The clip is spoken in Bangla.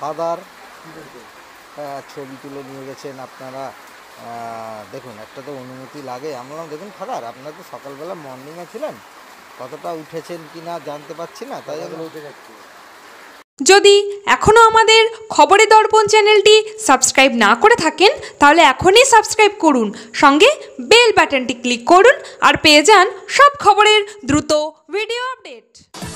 ফাদার ছবি তুলে নিয়ে গেছেন আপনারা দেখুন একটা তো অনুমতি লাগে আমরা দেখুন ফাদার আপনারা তো সকালবেলা মর্নিংয়ে ছিলেন কতটা উঠেছেন কি না জানতে পারছি না তাই জন্য যদি এখনও আমাদের খবরে দর্পণ চ্যানেলটি সাবস্ক্রাইব না করে থাকেন তাহলে এখনই সাবস্ক্রাইব করুন সঙ্গে বেল বাটনটি ক্লিক করুন আর পেয়ে যান সব খবরের দ্রুত ভিডিও আপডেট